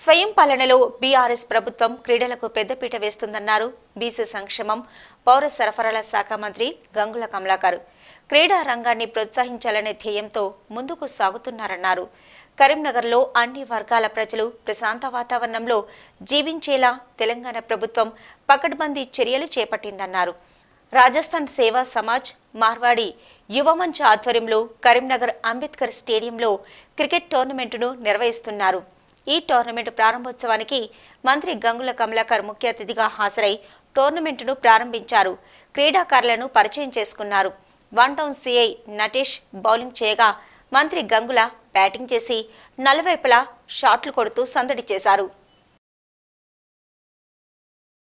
స్వయం పాలనలో బీఆర్ఎస్ ప్రభుత్వం క్రీడలకు పెద్దపీట వేస్తుందన్నారు బీసీ సంక్షేమం పౌర సరఫరాల శాఖ మంత్రి గంగుల కమలాకర్ క్రీడా రంగాన్ని ప్రోత్సహించాలనే ధ్యేయంతో ముందుకు సాగుతున్నారన్నారు కరీంనగర్లో అన్ని వర్గాల ప్రజలు ప్రశాంత వాతావరణంలో జీవించేలా తెలంగాణ ప్రభుత్వం పకడ్బందీ చర్యలు చేపట్టిందన్నారు రాజస్థాన్ సేవా సమాజ్ మార్వాడి యువమంచ ఆధ్వర్యంలో కరీంనగర్ అంబేద్కర్ స్టేడియంలో క్రికెట్ టోర్నమెంటును నిర్వహిస్తున్నారు ఈ టోర్నమెంట్ ప్రారంభోత్సవానికి మంత్రి గంగుల కమలాకర్ ముఖ్య అతిథిగా హాజరై టోర్నమెంటును ప్రారంభించారు క్రీడాకారులను పరిచయం చేసుకున్నారు one town CI Natesh bowling చేయగా మంత్రి గంగుల బ్యాటింగ్ చేసి నలువైపులా షాట్లు కొడుతూ సందడి చేశారు